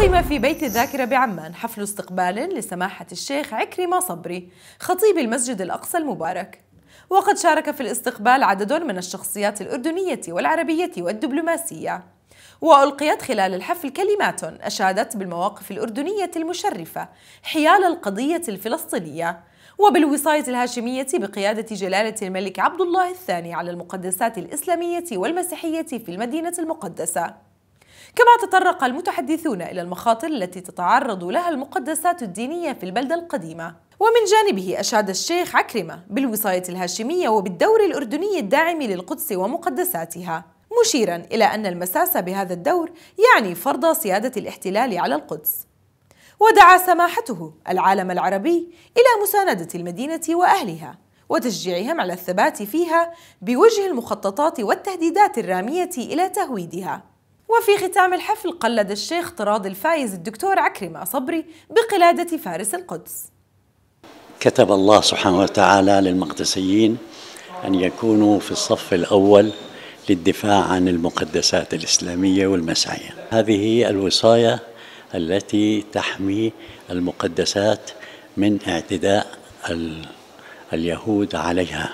أقيم في بيت الذاكرة بعمان حفل استقبال لسماحة الشيخ عكرمة صبري خطيب المسجد الأقصى المبارك وقد شارك في الاستقبال عدد من الشخصيات الأردنية والعربية والدبلوماسية وألقيت خلال الحفل كلمات أشادت بالمواقف الأردنية المشرفة حيال القضية الفلسطينية وبالوصاية الهاشمية بقيادة جلالة الملك عبد الله الثاني على المقدسات الإسلامية والمسيحية في المدينة المقدسة كما تطرق المتحدثون إلى المخاطر التي تتعرض لها المقدسات الدينية في البلدة القديمة ومن جانبه أشاد الشيخ عكرمة بالوصاية الهاشمية وبالدور الأردني الداعم للقدس ومقدساتها مشيرا إلى أن المساس بهذا الدور يعني فرض سيادة الاحتلال على القدس ودعا سماحته العالم العربي إلى مساندة المدينة وأهلها وتشجيعهم على الثبات فيها بوجه المخططات والتهديدات الرامية إلى تهويدها وفي ختام الحفل قلد الشيخ طراد الفايز الدكتور عكرمة صبري بقلادة فارس القدس كتب الله سبحانه وتعالى للمقدسيين أن يكونوا في الصف الأول للدفاع عن المقدسات الإسلامية والمسعية هذه الوصاية التي تحمي المقدسات من اعتداء اليهود عليها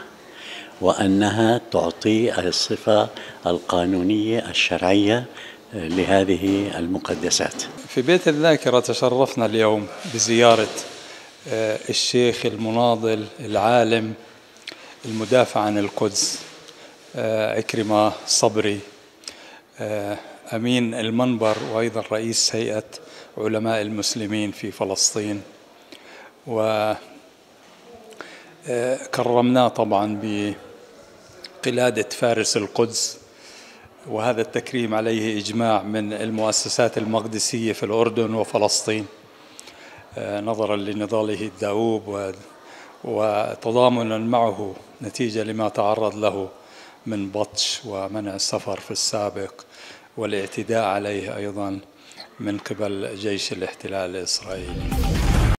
وأنها تعطي الصفة القانونية الشرعية لهذه المقدسات في بيت الذاكرة تشرفنا اليوم بزيارة آه، الشيخ المناضل العالم المدافع عن القدس عكرمة آه، صبري آه، أمين المنبر وأيضا رئيس هيئة علماء المسلمين في فلسطين و كرمناه طبعا قلادة فارس القدس وهذا التكريم عليه إجماع من المؤسسات المقدسية في الأردن وفلسطين آه، نظرا لنضاله الدؤوب وتضامنا معه نتيجة لما تعرض له من بطش ومنع السفر في السابق والاعتداء عليه أيضا من قبل جيش الاحتلال الإسرائيلي